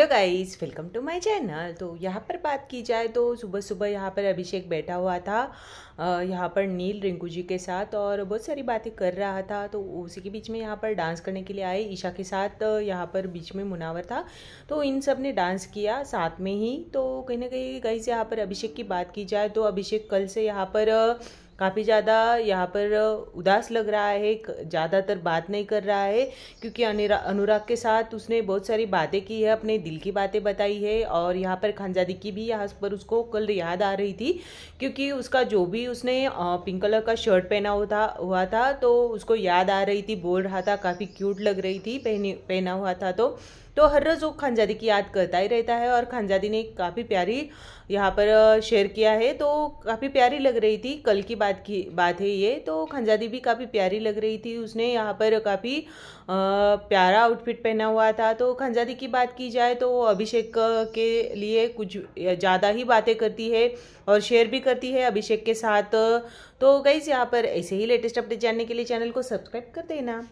hello guys welcome to my channel तो यहाँ पर बात की जाए तो सुबह सुबह यहाँ पर अभिषेक बैठा हुआ था यहाँ पर नील रिंकू जी के साथ और बहुत सारी बातें कर रहा था तो उसी के बीच में यहाँ पर डांस करने के लिए आए ईशा के साथ यहाँ पर बीच में मुनावर था तो इन सब ने डांस किया साथ में ही तो कहीं ना कहीं गाइस यहाँ पर अभिषेक की बात की जाए तो अभिषेक कल से यहाँ पर काफ़ी ज़्यादा यहाँ पर उदास लग रहा है ज़्यादातर बात नहीं कर रहा है क्योंकि अनुराग के साथ उसने बहुत सारी बातें की है अपने दिल की बातें बताई है और यहाँ पर खानजादी की भी यहाँ पर उसको कल याद आ रही थी क्योंकि उसका जो भी उसने पिंक कलर का शर्ट पहना हुआ हुआ था तो उसको याद आ रही थी बोल रहा था काफ़ी क्यूट लग रही थी पहनी पहना हुआ था तो तो हर रोज़ वो खानजादी की याद करता ही रहता है और खानजादी ने काफ़ी प्यारी यहाँ पर शेयर किया है तो काफ़ी प्यारी लग रही थी कल की बात की बात है ये तो खानजादी भी काफ़ी प्यारी लग रही थी उसने यहाँ पर काफ़ी प्यारा आउटफिट पहना हुआ था तो खानजादी की बात की जाए तो अभिषेक के लिए कुछ ज़्यादा ही बातें करती है और शेयर भी करती है अभिषेक के साथ तो गई यहाँ पर ऐसे ही लेटेस्ट अपडेट जानने के लिए चैनल को सब्सक्राइब कर देना